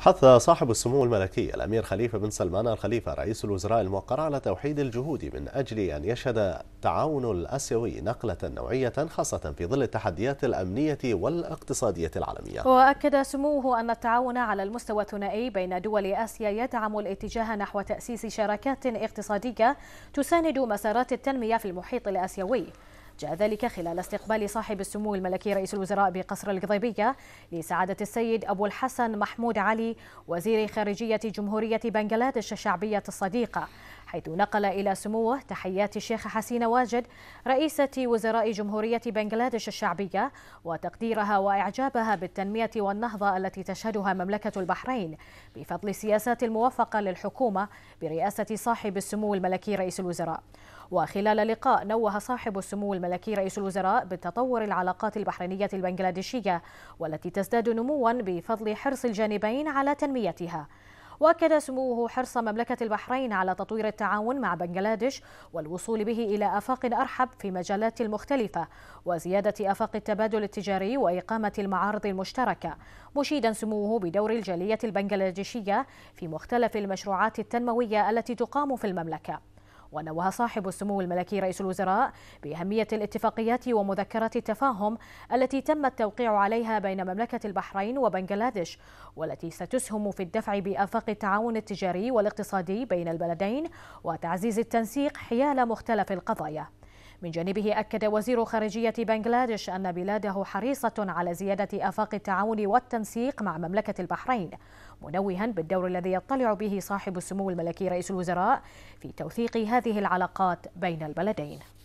حث صاحب السمو الملكي الأمير خليفة بن سلمان الخليفة رئيس الوزراء الموقر على توحيد الجهود من أجل أن يشهد تعاون الأسيوي نقلة نوعية خاصة في ظل التحديات الأمنية والاقتصادية العالمية وأكد سموه أن التعاون على المستوى الثنائي بين دول آسيا يدعم الاتجاه نحو تأسيس شراكات اقتصادية تساند مسارات التنمية في المحيط الآسيوي جاء ذلك خلال استقبال صاحب السمو الملكي رئيس الوزراء بقصر القضيبية لسعادة السيد أبو الحسن محمود علي وزير خارجية جمهورية بنغلاديش الشعبية الصديقة حيث نقل إلى سموه تحيات الشيخة حسين واجد رئيسة وزراء جمهورية بنغلاديش الشعبية وتقديرها وإعجابها بالتنمية والنهضة التي تشهدها مملكة البحرين بفضل السياسات الموفقة للحكومة برئاسة صاحب السمو الملكي رئيس الوزراء وخلال لقاء نوه صاحب السمو الملكي رئيس الوزراء بتطور العلاقات البحرينية البنغلاديشية والتي تزداد نموا بفضل حرص الجانبين على تنميتها واكد سموه حرص مملكة البحرين على تطوير التعاون مع بنغلاديش والوصول به إلى آفاق أرحب في مجالات المختلفة وزيادة آفاق التبادل التجاري وإقامة المعارض المشتركة مشيدا سموه بدور الجالية البنغلاديشية في مختلف المشروعات التنموية التي تقام في المملكة ونوه صاحب السمو الملكي رئيس الوزراء بأهمية الاتفاقيات ومذكرة التفاهم التي تم التوقيع عليها بين مملكة البحرين وبنغلاديش والتي ستسهم في الدفع بآفاق التعاون التجاري والاقتصادي بين البلدين وتعزيز التنسيق حيال مختلف القضايا من جانبه أكد وزير خارجية بنغلاديش أن بلاده حريصة على زيادة آفاق التعاون والتنسيق مع مملكة البحرين منوها بالدور الذي يطلع به صاحب السمو الملكي رئيس الوزراء في توثيق هذه العلاقات بين البلدين